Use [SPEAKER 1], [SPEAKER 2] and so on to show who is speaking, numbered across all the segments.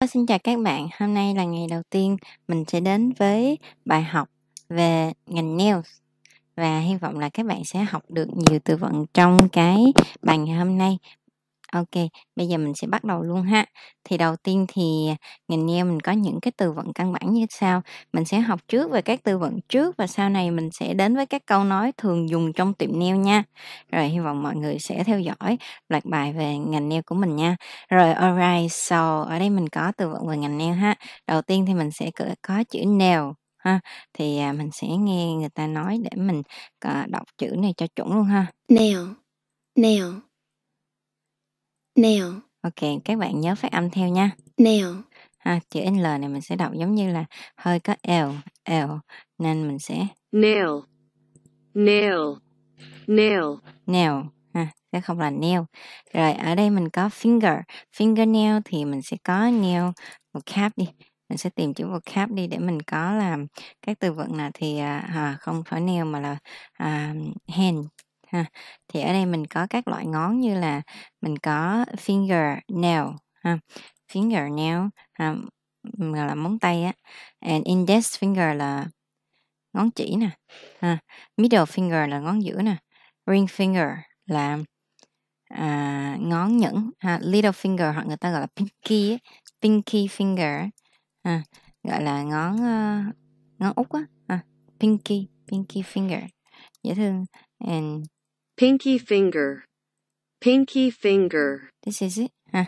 [SPEAKER 1] Ờ, xin chào các bạn. Hôm nay là ngày đầu tiên mình sẽ đến với bài học về ngành nails và hy vọng là các bạn sẽ học được nhiều từ vựng trong cái bài ngày hôm nay Ok, bây giờ mình sẽ bắt đầu luôn ha. Thì đầu tiên thì ngành neo mình có những cái từ vựng căn bản như sau. Mình sẽ học trước về các từ vựng trước và sau này mình sẽ đến với các câu nói thường dùng trong tiệm neo nha. Rồi hy vọng mọi người sẽ theo dõi loạt bài về ngành neo của mình nha. Rồi alright, so ở đây mình có từ vựng về ngành neo ha. Đầu tiên thì mình sẽ có chữ nail ha thì à, mình sẽ nghe người ta nói để mình à, đọc chữ này cho chuẩn luôn ha nail nail nail, Ok, các bạn nhớ phát âm theo nha. nail, Ha, chữ L này mình sẽ đọc giống như là hơi có L, L nên mình sẽ nail, nail, nail, nail ha, sẽ không là nail. Rồi ở đây mình có finger, fingernail thì mình sẽ có nail cap đi. Mình sẽ tìm chữ cap đi để mình có làm các từ vựng nào thì à, không phải nail mà là à, hand ha thì ở đây mình có các loại ngón như là mình có finger nail ha finger nail ha là móng tay á and index finger là ngón chỉ nè ha middle finger là ngón giữa nè ring finger là à, ngón nhẫn ha little finger hoặc người ta gọi là pinky pinky finger ha gọi là ngón uh, ngón út á ha pinky pinky finger dễ thương and Pinky finger. Pinky finger. This is it. Ha.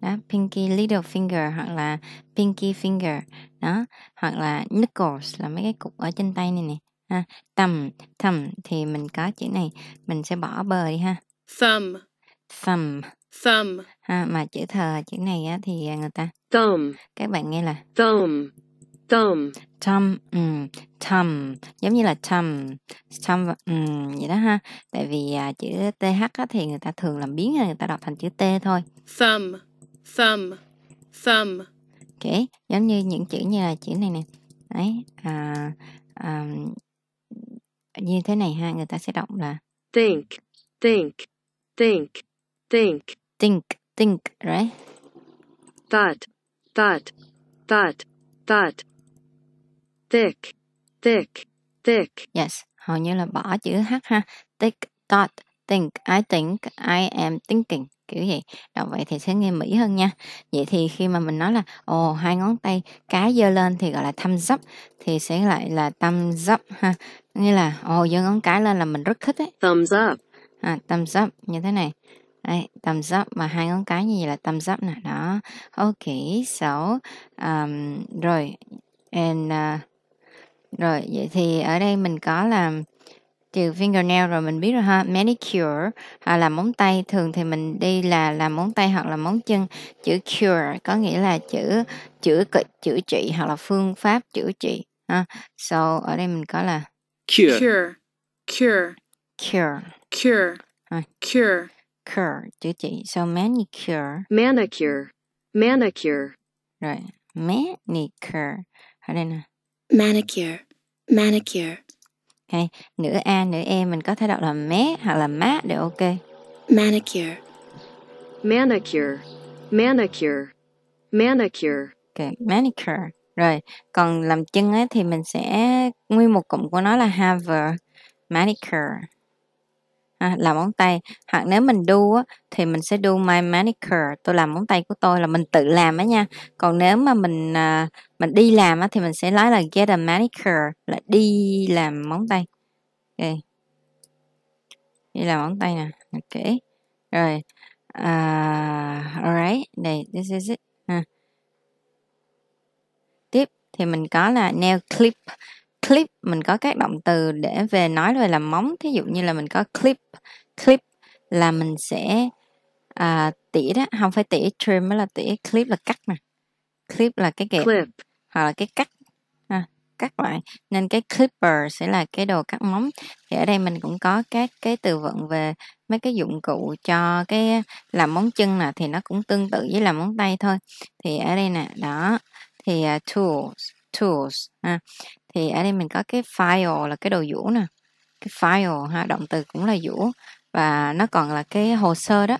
[SPEAKER 1] Đó, pinky little finger hoặc là pinky finger. Đó, hoặc là knuckles là mấy cái cục ở trên tay này nè. Ha. Thumb, thumb thì mình có chữ này, mình sẽ bỏ bờ đi ha. Thumb. Thumb. Thumb. Ha, mà chữ thờ chữ này á, thì à, người ta thumb. Các bạn nghe là thumb. Thumb. Thumb. Ừ thầm giống như là thầm thầm um, ừ, vậy đó ha tại vì à, chữ th á, thì người ta thường làm biến người ta đọc thành chữ t thôi thumb thumb thumb ok giống như những chữ như là chữ này nè đấy à, à, như thế này ha người ta sẽ đọc là think think think think think think right thought thought thought thought thick Thick, thick. Yes, hầu như là bỏ chữ H ha. Thick thought, think, I think, I am thinking kiểu gì? đọc vậy thì sẽ nghe mỹ hơn nha vậy thì khi mà mình nói là ồ oh, hai ngón tay cái giơ lên thì gọi là thăm dấp thì sẽ lại là tâm dấp ha Như là ồ oh, giơ ngón cái lên là mình rất thích ấy thumbs up à, thumbs up như thế này Đấy, tầm dấp mà hai ngón cái như vậy là tầm dấp nè đó ok so um, rồi and uh, rồi, vậy thì ở đây mình có là trừ fingernail rồi mình biết rồi ha manicure à, làm móng tay thường thì mình đi là làm móng tay hoặc là móng chân chữ cure có nghĩa là chữ chữa chữa trị hoặc là phương pháp chữa trị ha so ở đây mình có là cure cure cure cure cure cure cure chữa trị so manicure manicure manicure rồi manicure ở đây nè manicure, manicure. Hay, nữ A, nữ E mình có thể đọc là mé hoặc là má đều ok. Manicure. Manicure. Manicure. Manicure. Ok, manicure. Rồi, còn làm chân ấy thì mình sẽ nguyên một cụm của nó là have manicure. À, làm móng tay hoặc nếu mình đu á, thì mình sẽ đu my manicure tôi làm móng tay của tôi là mình tự làm á nha còn nếu mà mình à, mình đi làm á, thì mình sẽ lái là get a manicure là đi làm móng tay ok đi làm móng tay nè ok rồi uh, alright đây this is it ha. tiếp thì mình có là nail clip clip mình có các động từ để về nói về làm móng thí dụ như là mình có clip clip là mình sẽ à, tỉa đó không phải tỉa trim mới là tỉa clip là cắt nè clip là cái kẹp clip hoặc là cái cắt ha, các loại nên cái clipper sẽ là cái đồ cắt móng thì ở đây mình cũng có các cái từ vựng về mấy cái dụng cụ cho cái làm móng chân nè thì nó cũng tương tự với làm móng tay thôi thì ở đây nè đó thì uh, tools tools ha thì ở đây mình có cái file là cái đồ dũa nè cái file ha động từ cũng là dũa và nó còn là cái hồ sơ đó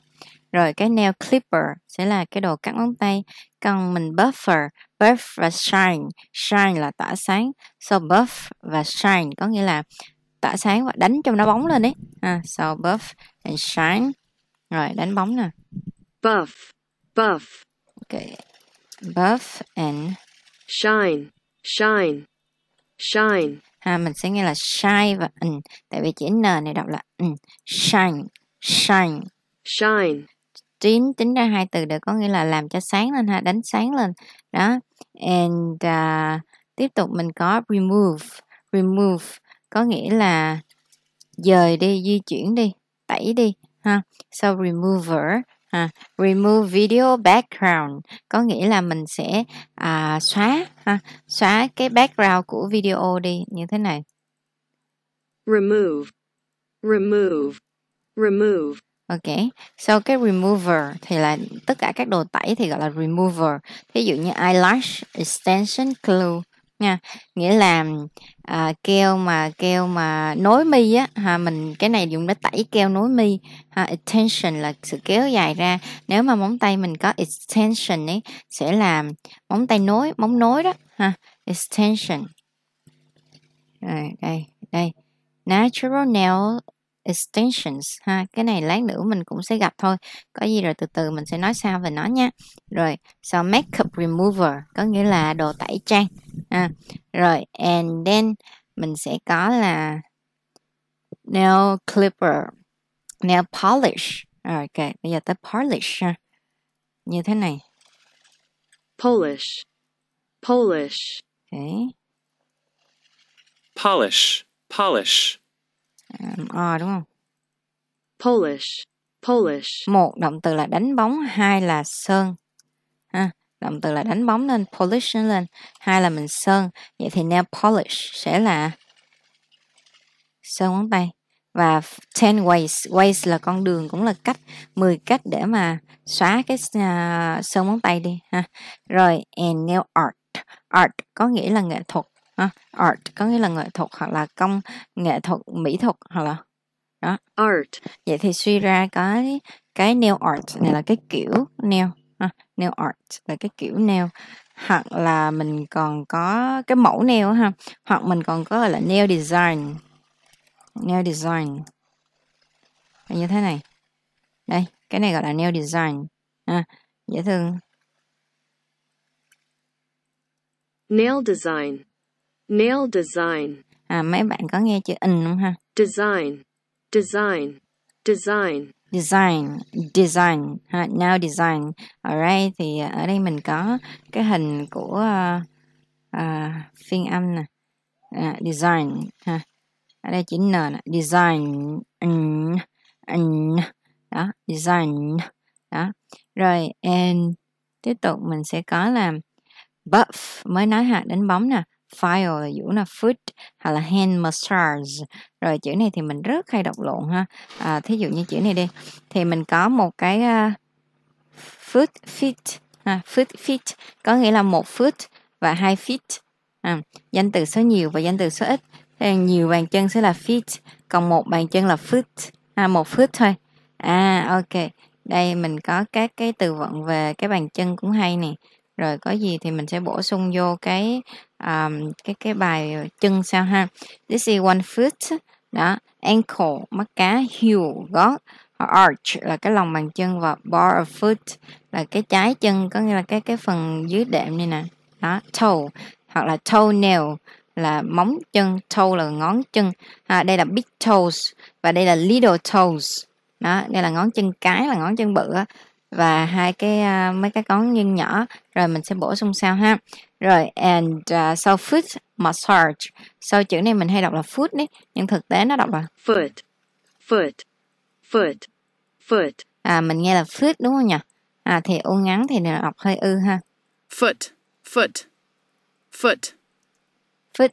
[SPEAKER 1] rồi cái nail clipper sẽ là cái đồ cắt móng tay còn mình buffer Buff và shine. Shine là tỏa sáng. So buff và shine có nghĩa là tỏa sáng và đánh cho nó bóng lên đấy. À, so buff and shine. Rồi đánh bóng nè. Buff. Buff. Ok. Buff and shine. Shine. Shine. Ha, à, mình sẽ nghe là shine và in. Tại vì chữ n này đọc là in. Shine. Shine. Shine chín tính ra hai từ để có nghĩa là làm cho sáng lên ha đánh sáng lên đó and uh, tiếp tục mình có remove remove có nghĩa là dời đi di chuyển đi tẩy đi ha so remover ha remove video background có nghĩa là mình sẽ uh, xóa ha xóa cái background của video đi như thế này remove remove remove Ok, so cái remover thì là tất cả các đồ tẩy thì gọi là remover. Thí dụ như eyelash extension glue nha, nghĩa là à, keo mà keo mà nối mi á, ha, mình cái này dùng để tẩy keo nối mi. Ha, extension là sự kéo dài ra. Nếu mà móng tay mình có extension ấy sẽ là móng tay nối, móng nối đó ha, extension. Rồi, đây, đây. Natural nail extensions ha cái này lát nữa mình cũng sẽ gặp thôi có gì rồi từ từ mình sẽ nói sao về nó nha rồi so makeup remover có nghĩa là đồ tẩy trang ha rồi and then mình sẽ có là nail clipper nail polish ok bây giờ tới polish ha như thế này polish polish okay. polish polish o ờ, đúng không Polish Polish một động từ là đánh bóng hai là sơn ha động từ là đánh bóng lên polish lên hai là mình sơn vậy thì nail polish sẽ là sơn ngón tay và 10 ways ways là con đường cũng là cách 10 cách để mà xóa cái uh, sơn móng tay đi ha rồi and nail art art có nghĩa là nghệ thuật Ờ, art có nghĩa là nghệ thuật hoặc là công nghệ thuật mỹ thuật hoặc là đó art vậy thì suy ra cái cái nail art này là cái kiểu nail ha ờ, nail art là cái kiểu nail hoặc là mình còn có cái mẫu nail ha hoặc mình còn có gọi là nail design nail design là như thế này đây cái này gọi là nail design à, dễ thương nail design Nail design. À mấy bạn có nghe chữ in không ha? Design. Design. Design. Design, design, ha, now design. Alright, thì ở đây mình có cái hình của uh, uh, phiên âm nè. Uh, design, ha. Ở đây chữ n nè, design, n, n, đó, design, đó. Rồi, and tiếp tục mình sẽ có là buff mới nói hạt đánh bóng nè file là dưỡng là foot hay là hand massage rồi chữ này thì mình rất hay đọc lộn ha à, thí dụ như chữ này đi thì mình có một cái uh, foot feet ha, foot feet có nghĩa là một foot và hai feet à, danh từ số nhiều và danh từ số ít thì nhiều bàn chân sẽ là feet còn một bàn chân là foot à, một foot thôi à ok đây mình có các cái từ vựng về cái bàn chân cũng hay nè rồi có gì thì mình sẽ bổ sung vô cái um, cái cái bài chân sao ha this is one foot đó ankle mắt cá heel gót arch là cái lòng bàn chân và bar of foot là cái trái chân có nghĩa là cái cái phần dưới đệm này nè đó toe hoặc là toe nail là móng chân toe là ngón chân à, đây là big toes và đây là little toes đó đây là ngón chân cái là ngón chân bự và hai cái uh, mấy cái ngón chân nhỏ rồi mình sẽ bổ sung sau ha rồi and uh, sau foot massage sau chữ này mình hay đọc là foot đấy nhưng thực tế nó đọc là foot foot foot foot à mình nghe là foot đúng không nhỉ à thì ô ngắn thì đọc hơi ư ha foot foot foot foot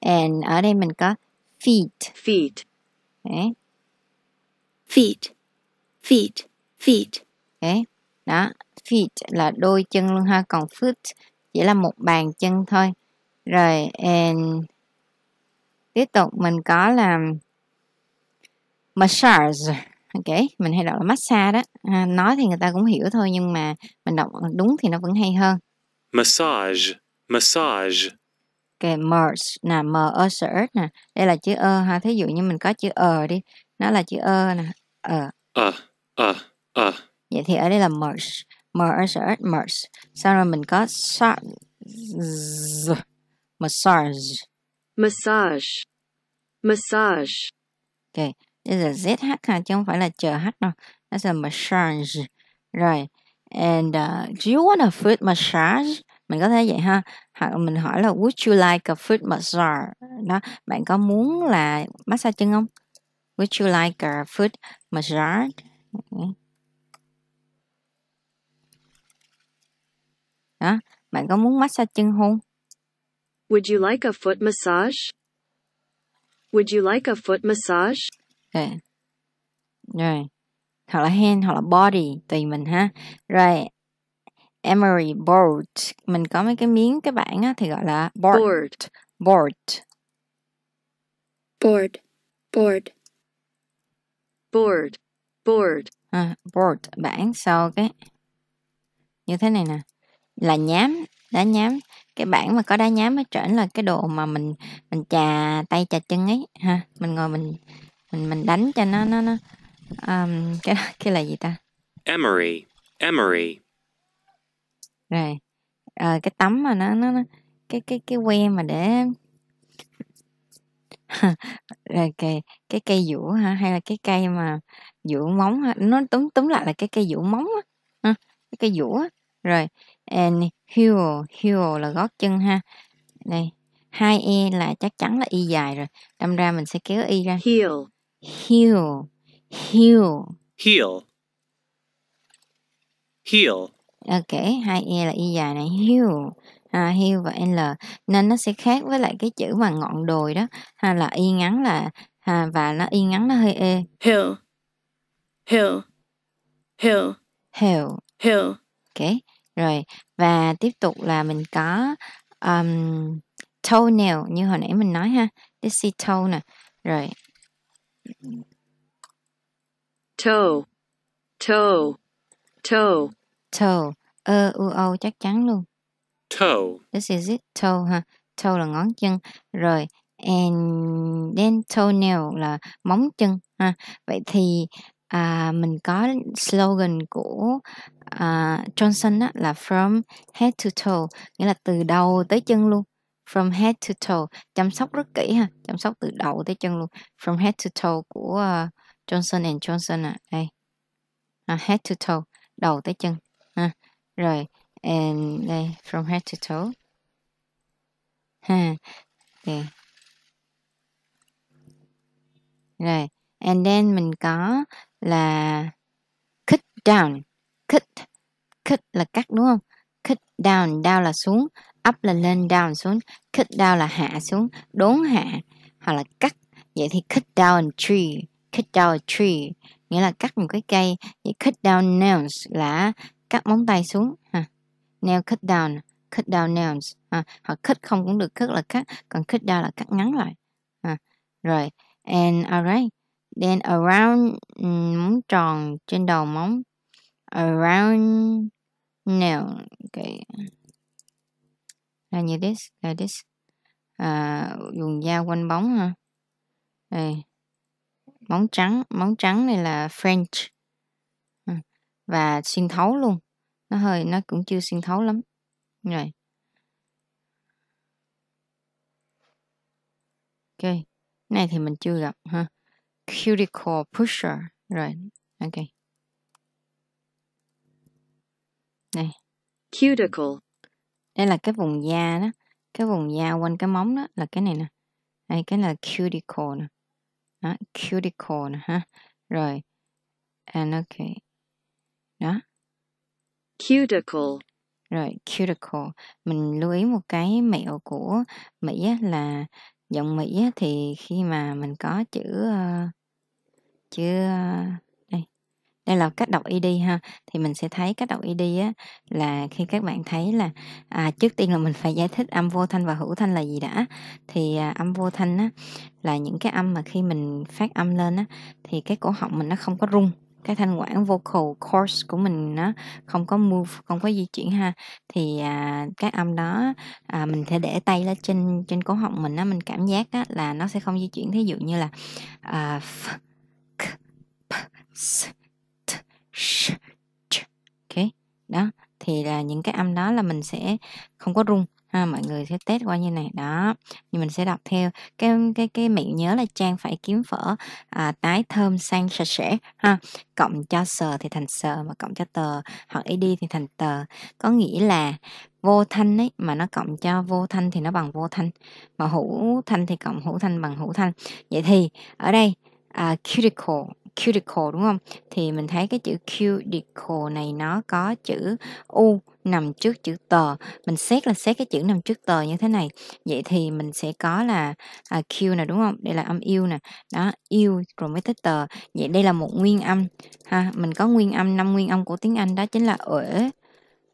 [SPEAKER 1] and ở đây mình có feet feet đấy. feet feet feet đấy. đó feet là đôi chân luôn ha còn foot chỉ là một bàn chân thôi rồi and tiếp tục mình có là massage ok mình hay đọc là massage đó à, nói thì người ta cũng hiểu thôi nhưng mà mình đọc đúng thì nó vẫn hay hơn massage massage ok merge nè m e s nè đây là chữ ơ e ha thí dụ như mình có chữ ờ đi nó là chữ ơ e nè ờ ờ ờ ờ vậy thì ở đây là merge MRS, MERS. Sau rồi mình có SARS, massage, massage, massage. Ok, bây giờ ZH ha, chứ không phải là chờ H đâu. Nó là massage. Rồi, and uh, do you want a foot massage? Mình có thể vậy ha. Hoặc mình hỏi là would you like a foot massage? Đó, bạn có muốn là massage chân không? Would you like a foot massage? Okay. Hả? Bạn có muốn massage chân không? Would you like a foot massage? Would you like a foot massage? Rồi. Rồi. Hoặc là hand hoặc là body tùy mình ha. Rồi. Emery board. Mình có mấy cái miếng cái bảng á, thì gọi là board. Board. Board. Board. Board. Board. Board. À, board. Bảng sau cái như thế này nè là nhám đá nhám cái bảng mà có đá nhám ở trển là cái đồ mà mình mình chà tay chà chân ấy ha mình ngồi mình mình mình đánh cho nó nó nó um, cái cái là gì ta emery emery rồi à, cái tấm mà nó nó, nó cái cái cái que mà để rồi cái cái cây vũ ha hay là cái cây mà vũ móng ha nó túm túm lại là cái cây vũ móng á cái cây vũ á rồi and heel heel là gót chân ha đây hai e là chắc chắn là y dài rồi đâm ra mình sẽ kéo y ra heel heel heel heel heel ok hai e là y dài này heel à, heel và l nên nó sẽ khác với lại cái chữ mà ngọn đồi đó ha là y ngắn là ha, và nó y ngắn nó hơi e Heel, heel, heel, heel, heel. ok rồi và tiếp tục là mình có um, toe như hồi nãy mình nói ha this is toe nè rồi toe toe toe toe ơ u o chắc chắn luôn toe this is it toe ha toe là ngón chân rồi and then toenail là móng chân ha vậy thì à, mình có slogan của à, Johnson á, là from head to toe nghĩa là từ đầu tới chân luôn from head to toe chăm sóc rất kỹ ha chăm sóc từ đầu tới chân luôn from head to toe của uh, Johnson and Johnson à đây à, head to toe đầu tới chân ha rồi and đây from head to toe ha okay. rồi and then mình có là cut down cut cut là cắt đúng không cut down down là xuống up là lên down xuống cut down là hạ xuống đốn hạ hoặc là cắt vậy thì cut down tree cut down a tree nghĩa là cắt một cái cây vậy cut down nails là cắt móng tay xuống ha nail cut down cut down nails ha. hoặc cut không cũng được cut là cắt còn cut down là cắt ngắn lại ha. rồi and alright Then around móng tròn trên đầu móng. Around nail. Okay. Là như this, là this. À, dùng dao quanh bóng ha. Đây. Móng trắng, móng trắng này là French. Ừ, và xuyên thấu luôn. Nó hơi nó cũng chưa xuyên thấu lắm. Rồi. Ok. này thì mình chưa gặp ha cuticle pusher right okay này cuticle đây là cái vùng da đó cái vùng da quanh cái móng đó là cái này nè đây cái là cuticle nè đó, cuticle nè ha rồi and okay đó cuticle rồi cuticle mình lưu ý một cái mẹo của mỹ là giọng Mỹ á, thì khi mà mình có chữ ờ, chữ ờ, đây đây là cách đọc ID ha thì mình sẽ thấy cách đọc ID á, là khi các bạn thấy là à, trước tiên là mình phải giải thích âm vô thanh và hữu thanh là gì đã thì à, âm vô thanh á, là những cái âm mà khi mình phát âm lên á, thì cái cổ họng mình nó không có rung cái thanh quản vocal cords của mình nó không có move không có di chuyển ha thì à, các âm đó à, mình sẽ để tay lên trên trên cổ họng mình á mình cảm giác á, là nó sẽ không di chuyển thí dụ như là à, f, k, p, s, t, sh, ch, okay. đó thì là những cái âm đó là mình sẽ không có rung ha, à, mọi người sẽ test qua như này đó nhưng mình sẽ đọc theo cái cái cái miệng nhớ là trang phải kiếm phở à, tái thơm sang sạch sẽ ha cộng cho sờ thì thành sờ mà cộng cho tờ hoặc đi thì thành tờ có nghĩa là vô thanh ấy mà nó cộng cho vô thanh thì nó bằng vô thanh mà hữu thanh thì cộng hữu thanh bằng hữu thanh vậy thì ở đây à, cuticle cuticle đúng không thì mình thấy cái chữ cuticle này nó có chữ u nằm trước chữ tờ mình xét là xét cái chữ nằm trước tờ như thế này vậy thì mình sẽ có là à, q nè đúng không đây là âm yêu nè đó yêu rồi mới tới tờ vậy đây là một nguyên âm ha mình có nguyên âm năm nguyên âm của tiếng anh đó chính là ủi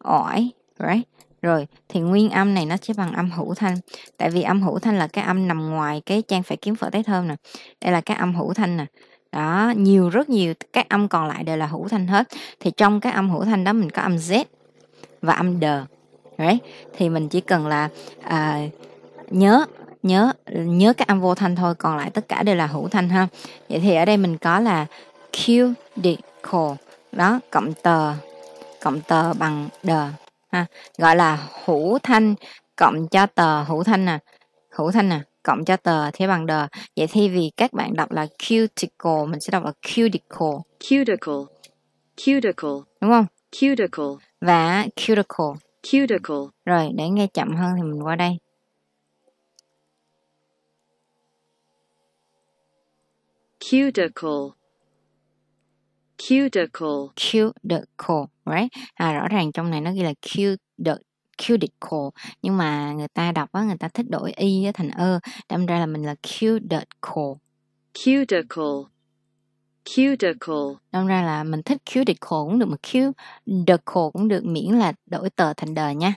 [SPEAKER 1] ỏi right rồi thì nguyên âm này nó sẽ bằng âm hữu thanh tại vì âm hữu thanh là cái âm nằm ngoài cái trang phải kiếm phở tới thơm nè đây là cái âm hữu thanh nè đó nhiều rất nhiều các âm còn lại đều là hữu thanh hết thì trong cái âm hữu thanh đó mình có âm z và âm đờ right? thì mình chỉ cần là à, nhớ nhớ nhớ các âm vô thanh thôi còn lại tất cả đều là hữu thanh ha vậy thì ở đây mình có là cuticle đó cộng tờ cộng tờ bằng đờ ha gọi là hữu thanh cộng cho tờ hữu thanh nè hữu thanh nè cộng cho tờ thế bằng đờ vậy thì vì các bạn đọc là cuticle mình sẽ đọc là cuticle cuticle cuticle đúng không cuticle và cuticle. Cuticle. Rồi, để nghe chậm hơn thì mình qua đây. Cuticle. Cuticle. Cuticle, right? À, rõ ràng trong này nó ghi là cuticle cuticle nhưng mà người ta đọc á người ta thích đổi y thành ơ đâm ra là mình là cuticle cuticle cuticle. Đông ra là mình thích cuticle cũng được mà cuticle cũng được miễn là đổi tờ thành đờ nha.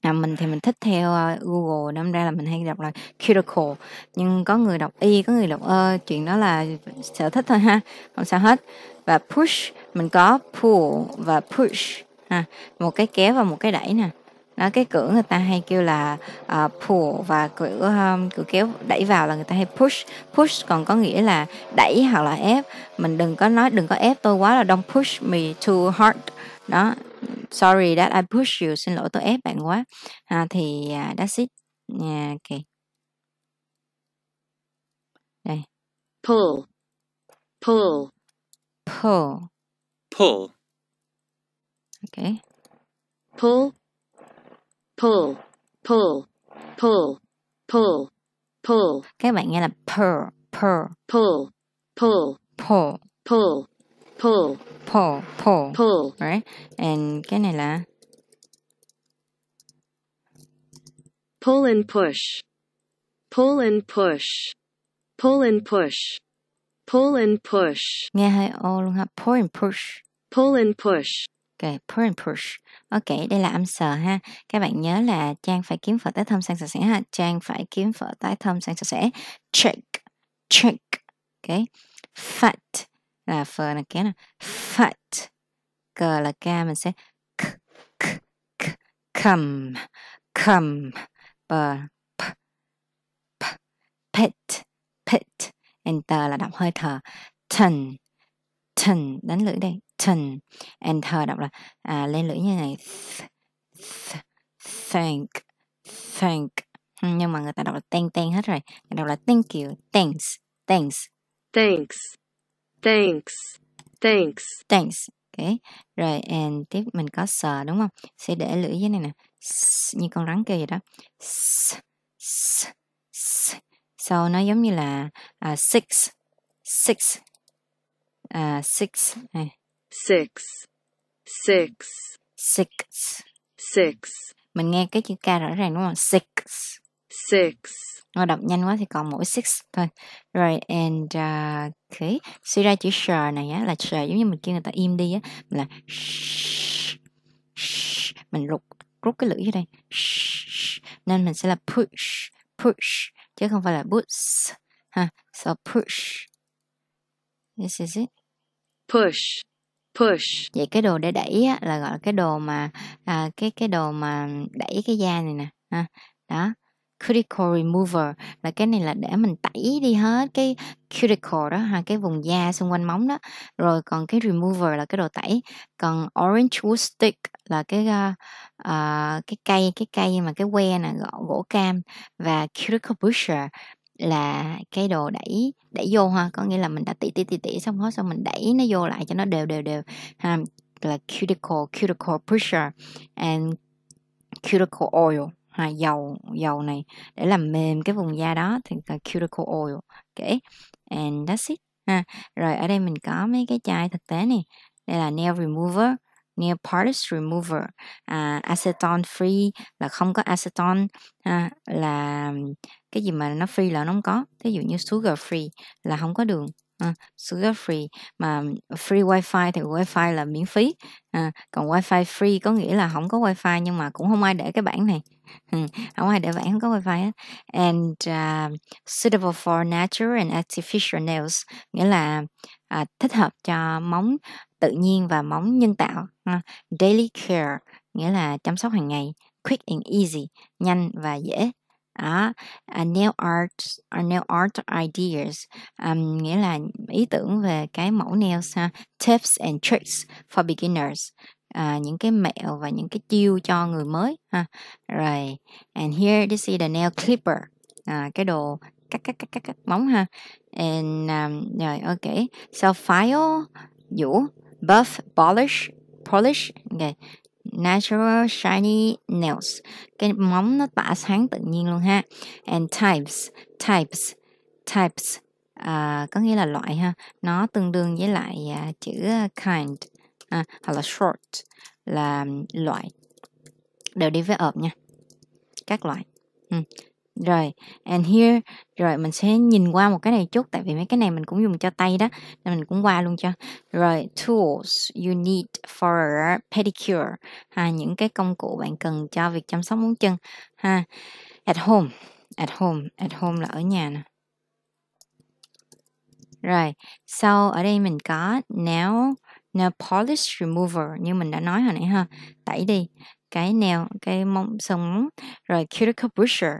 [SPEAKER 1] À, mình thì mình thích theo ờ, Google nên ra là mình hay đọc là cuticle nhưng có người đọc y có người đọc ơ chuyện đó là sở thích thôi ha không sao hết và push mình có pull và push ha một cái kéo và một cái đẩy nè đó cái cửa người ta hay kêu là uh, pull và cửa um, cửa kéo đẩy vào là người ta hay push push còn có nghĩa là đẩy hoặc là ép mình đừng có nói đừng có ép tôi quá là don't push me too hard đó sorry that I push you xin lỗi tôi ép bạn quá à, thì uh, that's it yeah, ok đây pull pull pull pull ok pull pull, pull, pull, pull, pull. Các bạn nghe là pull, pull, pull, pull, pull, pull, pull, pull, pull, pull. Right? And cái này là pull and push, pull and push, pull and push, pull and push. Nghe hơi ô luôn ha. Pull and push. Pull and push. Ok, pull and push. Ok, đây là âm sờ ha. Các bạn nhớ là Trang phải kiếm phở tái thơm sang sạch sẽ ha. Trang phải kiếm phở tái thơm sang sạch sẽ. Check, check. Ok. Fat là phở là cái nè. Fat. K là ca mình sẽ k k k come come p p p pet pet enter là đọc hơi thở. Ten ten đánh lưỡi đây. Satan and her đọc là à, lên lưỡi như này th, thank thank ừ, nhưng mà người ta đọc là thank thank hết rồi người đọc là thank you thanks thanks thanks thanks thanks thanks ok rồi and tiếp mình có sờ đúng không sẽ để lưỡi dưới này nè như con rắn kia vậy đó s, s, s. sau nó giống như là uh, six six uh, six này six six six six mình nghe cái chữ k rõ ràng đúng không six six nó đọc nhanh quá thì còn mỗi six thôi rồi right, and uh, okay. suy ra chữ s này á là s giống như mình kêu người ta im đi á là sh, sh. mình rút rút cái lưỡi vô đây sh, nên mình sẽ là push push chứ không phải là boots. ha huh? so push this is it push push vậy cái đồ để đẩy á, là gọi là cái đồ mà à, cái cái đồ mà đẩy cái da này nè ha đó cuticle remover là cái này là để mình tẩy đi hết cái cuticle đó ha cái vùng da xung quanh móng đó rồi còn cái remover là cái đồ tẩy còn orange wood stick là cái uh, uh, cái cây cái cây mà cái que nè gỗ, gỗ cam và cuticle pusher là cái đồ đẩy đẩy vô ha có nghĩa là mình đã tỉ tỉ tỉ tỉ xong hết xong mình đẩy nó vô lại cho nó đều đều đều ha là cuticle cuticle pressure and cuticle oil ha dầu dầu này để làm mềm cái vùng da đó thì là cuticle oil okay and that's it ha rồi ở đây mình có mấy cái chai thực tế này đây là nail remover nail polish remover à, acetone free là không có acetone ha, là cái gì mà nó free là nó không có ví dụ như sugar free là không có đường à, sugar free mà free wifi thì wifi là miễn phí à, còn wifi free có nghĩa là không có wifi nhưng mà cũng không ai để cái bản này ừ, không ai để bản không có wifi hết and uh, suitable for natural and artificial nails nghĩa là uh, thích hợp cho móng tự nhiên và móng nhân tạo uh, daily care nghĩa là chăm sóc hàng ngày quick and easy nhanh và dễ đó uh, nail art uh, nail art ideas um, nghĩa là ý tưởng về cái mẫu nail ha tips and tricks for beginners uh, những cái mẹo và những cái chiêu cho người mới ha rồi and here this is the nail clipper à, cái đồ cắt cắt cắt cắt cắt móng ha and um, rồi ok so file dũa buff polish polish okay natural shiny nails cái móng nó tỏa sáng tự nhiên luôn ha and types types types uh, có nghĩa là loại ha nó tương đương với lại uh, chữ à, kind uh, hoặc là short là loại đều đi với ợp nha các loại rồi, and here, rồi mình sẽ nhìn qua một cái này chút tại vì mấy cái này mình cũng dùng cho tay đó nên mình cũng qua luôn cho. Rồi, tools you need for a pedicure ha những cái công cụ bạn cần cho việc chăm sóc móng chân ha. At home, at home, at home là ở nhà nè. Rồi, sau ở đây mình có nail nail polish remover như mình đã nói hồi nãy ha, tẩy đi cái nail, cái móng sơn móng, rồi cuticle brusher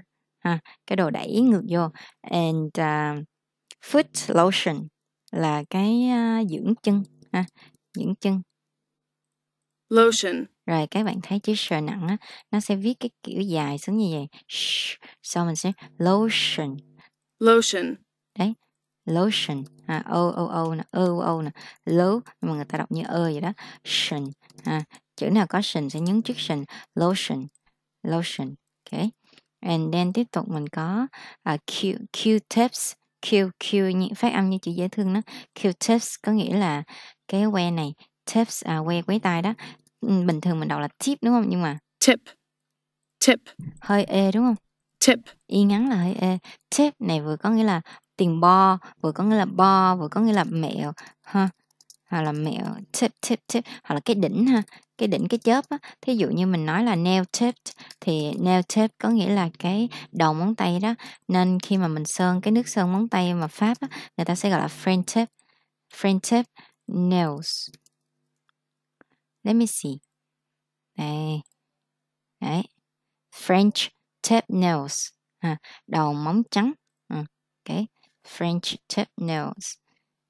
[SPEAKER 1] ha cái đồ đẩy ngược vô and uh, foot lotion là cái uh, dưỡng chân ha dưỡng chân lotion rồi các bạn thấy chữ sờ nặng á nó sẽ viết cái kiểu dài xuống như vậy Shh. sau mình sẽ lotion lotion đấy lotion ha o o o nè o o nè lo mà người ta đọc như ơ vậy đó shin ha chữ nào có shin sẽ nhấn trước shin lotion lotion ok and then tiếp tục mình có uh, Q Q tips Q Q phát âm như chữ dễ thương đó Q tips có nghĩa là cái que này tips à, que quấy tay đó ừ, bình thường mình đọc là tip đúng không nhưng mà tip tip hơi e đúng không tip y ngắn là hơi e tip này vừa có nghĩa là tiền bo vừa có nghĩa là bo vừa có nghĩa là mẹo ha hoặc là mẹo tip tip tip hoặc là cái đỉnh ha cái đỉnh cái chớp á thí dụ như mình nói là nail tip thì nail tip có nghĩa là cái đầu móng tay đó nên khi mà mình sơn cái nước sơn móng tay mà pháp á, người ta sẽ gọi là french tip french tip nails let me see đây đấy french tip nails à, đầu móng trắng à, cái okay. french tip nails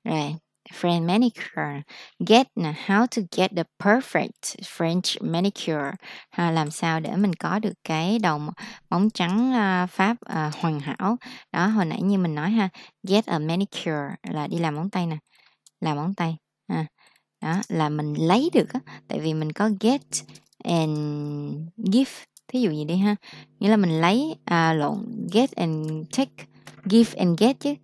[SPEAKER 1] rồi French manicure get là how to get the perfect French manicure ha, à, làm sao để mình có được cái đầu móng trắng uh, pháp uh, hoàn hảo đó hồi nãy như mình nói ha get a manicure là đi làm móng tay nè làm móng tay ha. đó là mình lấy được tại vì mình có get and give thí dụ gì đi ha nghĩa là mình lấy à, lộn get and take give and get chứ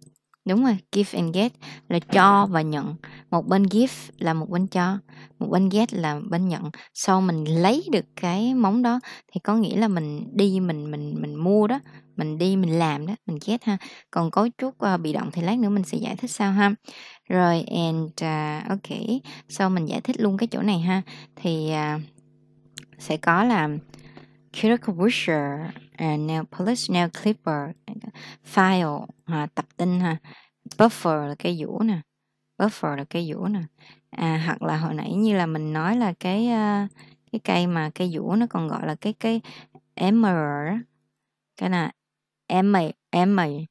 [SPEAKER 1] đúng rồi give and get là cho và nhận một bên give là một bên cho một bên get là một bên nhận sau mình lấy được cái móng đó thì có nghĩa là mình đi mình mình mình mua đó mình đi mình làm đó mình get ha còn cấu trúc uh, bị động thì lát nữa mình sẽ giải thích sao ha rồi and uh, ok sau mình giải thích luôn cái chỗ này ha thì uh, sẽ có là cuticle pusher, uh, nail polish, nail clipper, file à, tập tin ha buffer là cái vũ nè buffer là cái vũ nè à, hoặc là hồi nãy như là mình nói là cái uh, cái cây mà cây vũ nó còn gọi là cái cái emer cái là emery emery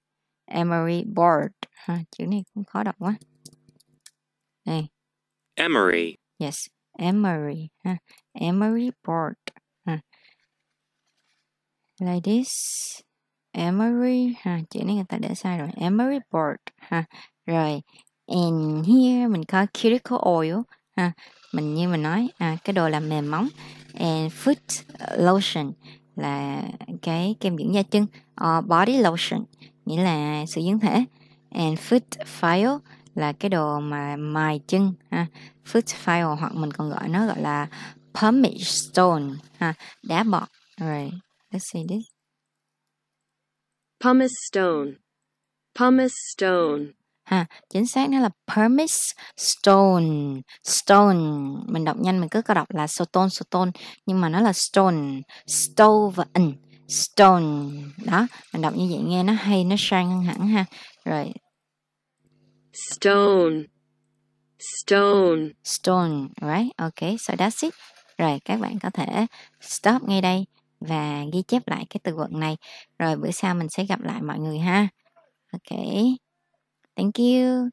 [SPEAKER 1] emery board ha, à, chữ này cũng khó đọc quá đây emery yes emery ha emery board ha. À. like this Emery, ha chữ này người ta để sai rồi Emery board ha rồi and here mình có cuticle oil ha mình như mình nói à, cái đồ làm mềm móng and foot lotion là cái kem dưỡng da chân or ờ, body lotion nghĩa là sự dưỡng thể and foot file là cái đồ mà mài chân ha foot file hoặc mình còn gọi nó gọi là pumice stone ha đá bọt rồi let's see this Pumice stone. Pumice stone. Ha, chính xác nó là pumice stone. Stone. Mình đọc nhanh mình cứ có đọc là stone stone nhưng mà nó là stone. Stone và in. Stone. Đó, mình đọc như vậy nghe nó hay nó sang hơn hẳn ha. Rồi. Stone. Stone. Stone, right? Okay, so that's it. Rồi các bạn có thể stop ngay đây và ghi chép lại cái từ vựng này rồi bữa sau mình sẽ gặp lại mọi người ha ok thank you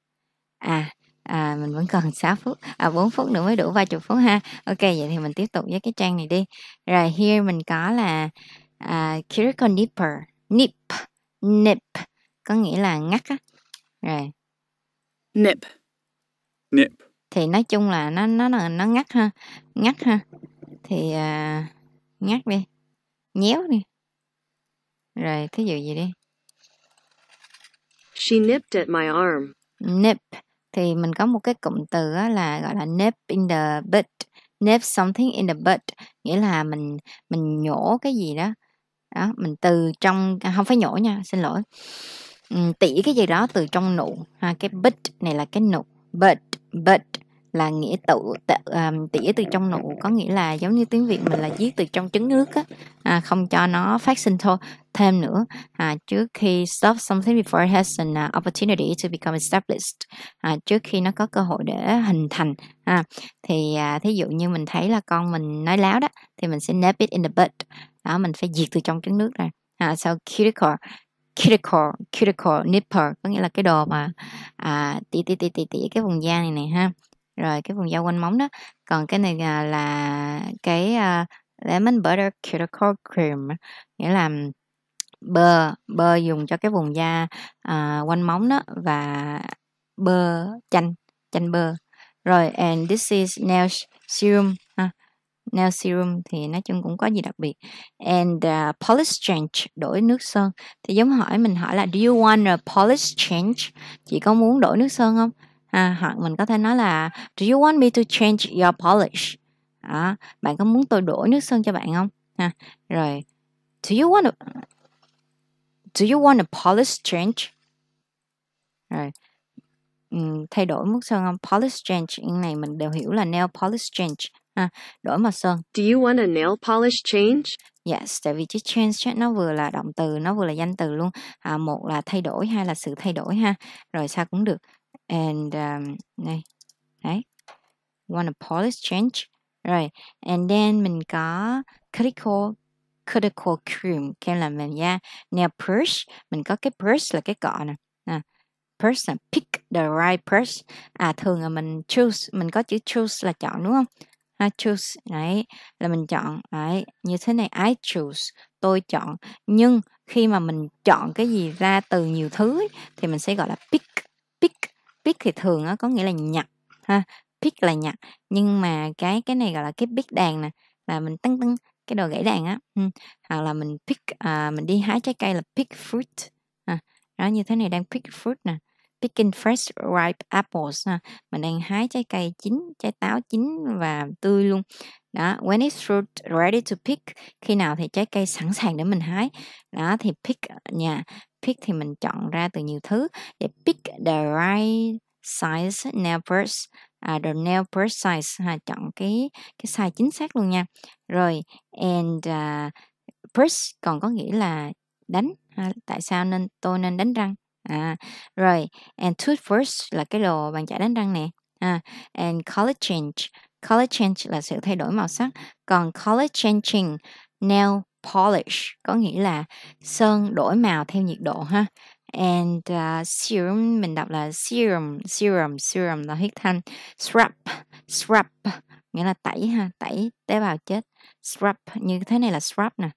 [SPEAKER 1] à à, mình vẫn còn 6 phút à 4 phút nữa mới đủ 30 phút ha ok vậy thì mình tiếp tục với cái trang này đi rồi here mình có là à, uh, critical nipper nip nip có nghĩa là ngắt á rồi nip nip thì nói chung là nó nó nó ngắt ha ngắt ha thì uh, ngắt đi nhéo đi rồi thí dụ gì đi she nipped at my arm nip thì mình có một cái cụm từ á, là gọi là nip in the butt nip something in the butt nghĩa là mình mình nhổ cái gì đó đó mình từ trong à, không phải nhổ nha xin lỗi ừ, tỉ cái gì đó từ trong nụ ha cái butt này là cái nụ butt butt là nghĩa tự um, tỉa từ trong nụ có nghĩa là giống như tiếng việt mình là giết từ trong trứng nước á à, không cho nó phát sinh thôi thêm nữa à, trước khi stop something before it has an à, opportunity to become established à, trước khi nó có cơ hội để hình thành à, thì à, thí dụ như mình thấy là con mình nói láo đó thì mình sẽ nip it in the bud đó mình phải diệt từ trong trứng nước ra à, sau so cuticle cuticle cuticle nipper có nghĩa là cái đồ mà à, tỉ tỉ tỉ tỉ tỉ cái vùng da này này ha rồi cái vùng da quanh móng đó còn cái này à, là, cái uh, lemon butter cuticle cream nghĩa là bơ bơ dùng cho cái vùng da uh, quanh móng đó và bơ chanh chanh bơ rồi and this is nail serum ha. nail serum thì nói chung cũng có gì đặc biệt and uh, polish change đổi nước sơn thì giống hỏi mình hỏi là do you want a polish change chị có muốn đổi nước sơn không à, hoặc mình có thể nói là do you want me to change your polish à, bạn có muốn tôi đổi nước sơn cho bạn không à, rồi do you want a, do you want a polish change rồi thay đổi mức sơn không polish change cái này mình đều hiểu là nail polish change à, đổi màu sơn do you want a nail polish change Yes, tại vì chữ change nó vừa là động từ, nó vừa là danh từ luôn. À, một là thay đổi, hai là sự thay đổi ha. Rồi sao cũng được and um, này đấy wanna policy change right? and then mình có critical critical cream kem làm mình da nail brush mình có cái brush là cái cọ nè à, brush là pick the right brush à thường là mình choose mình có chữ choose là chọn đúng không I choose đấy là mình chọn đấy như thế này I choose tôi chọn nhưng khi mà mình chọn cái gì ra từ nhiều thứ ấy, thì mình sẽ gọi là pick pick pick thì thường á có nghĩa là nhặt ha pick là nhặt nhưng mà cái cái này gọi là cái pick đàn nè là mình tăng tăng cái đồ gãy đàn á hoặc là mình pick à, mình đi hái trái cây là pick fruit à, đó như thế này đang pick fruit nè picking fresh ripe apples ha. mình đang hái trái cây chín trái táo chín và tươi luôn đó when is fruit ready to pick khi nào thì trái cây sẵn sàng để mình hái đó thì pick nhà pick thì mình chọn ra từ nhiều thứ để pick the right size nail brush à, the nail brush size ha à, chọn cái cái size chính xác luôn nha rồi and uh, à, brush còn có nghĩa là đánh ha. À, tại sao nên tôi nên đánh răng à, rồi and toothbrush là cái đồ bàn chải đánh răng nè à, and color change color change là sự thay đổi màu sắc còn color changing nail polish có nghĩa là sơn đổi màu theo nhiệt độ ha and uh, serum mình đọc là serum serum serum là huyết thanh scrub scrub nghĩa là tẩy ha tẩy tế bào chết scrub như thế này là scrub nè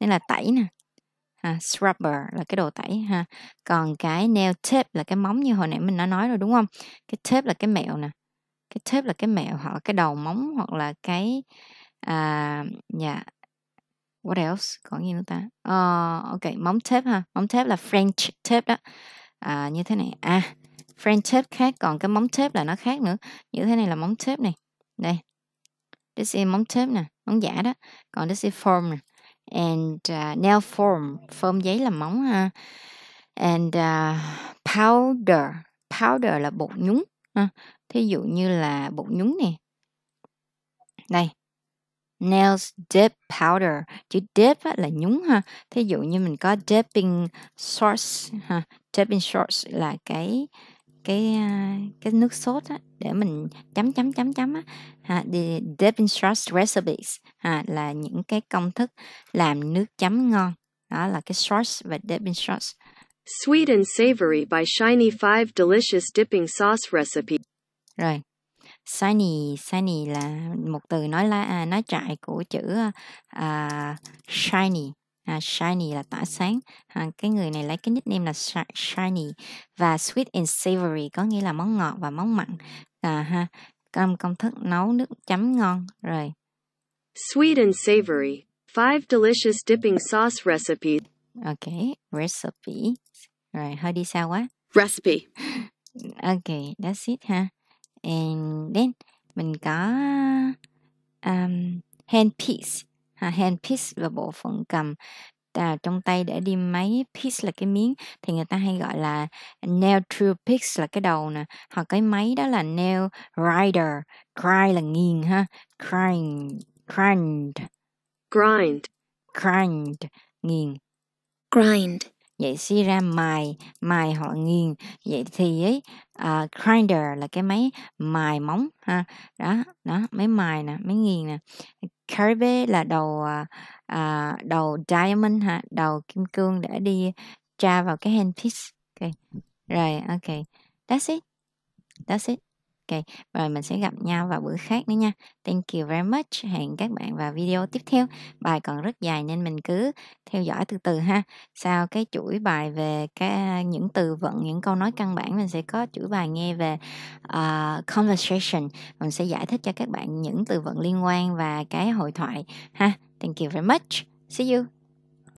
[SPEAKER 1] nên là tẩy nè ha, à, scrubber là cái đồ tẩy ha còn cái nail tip là cái móng như hồi nãy mình đã nói rồi đúng không cái tip là cái mẹo nè cái tip là cái mẹo hoặc là cái đầu móng hoặc là cái à dạ yeah, what else có gì nữa ta uh, ok móng thép ha móng thép là French tape đó à, như thế này à French tape khác còn cái móng thép là nó khác nữa như thế này là móng thép này đây this is móng thép nè móng giả đó còn this is form nè and uh, nail form form giấy là móng ha and uh, powder powder là bột nhúng ha. thí dụ như là bột nhúng nè đây nails dip powder chữ dip á, là nhúng ha thí dụ như mình có dipping sauce ha dipping sauce là cái cái à, cái nước sốt á, để mình chấm chấm chấm chấm á ha the dipping sauce recipes ha là những cái công thức làm nước chấm ngon đó là cái sauce và dipping sauce sweet and savory by shiny five delicious dipping sauce recipe rồi shiny shiny là một từ nói lá à, nói trại của chữ à, shiny à, shiny à, là tỏa sáng à, cái người này lấy cái nickname là shiny và sweet and savory có nghĩa là món ngọt và món mặn à, ha công công thức nấu nước chấm ngon rồi sweet and savory five delicious dipping sauce recipes ok recipe rồi hơi đi xa quá recipe ok that's it ha and then mình có um, handpiece ha, hand à, là bộ phận cầm à, trong tay để đi máy piece là cái miếng thì người ta hay gọi là nail true piece là cái đầu nè hoặc cái máy đó là nail rider grind là nghiền ha grind grind grind grind nghiền grind vậy si ra mài mài hoặc nghiền vậy thì ấy uh, grinder là cái máy mài móng ha đó đó máy mài nè máy nghiền nè carve là đầu uh, đầu diamond ha đầu kim cương để đi tra vào cái handpiece okay. rồi ok that's it that's it Ok, rồi mình sẽ gặp nhau vào bữa khác nữa nha. Thank you very much. Hẹn các bạn vào video tiếp theo. Bài còn rất dài nên mình cứ theo dõi từ từ ha. Sau cái chuỗi bài về cái những từ vựng, những câu nói căn bản mình sẽ có chuỗi bài nghe về uh, conversation. Mình sẽ giải thích cho các bạn những từ vựng liên quan và cái hội thoại ha. Thank you very much. See you.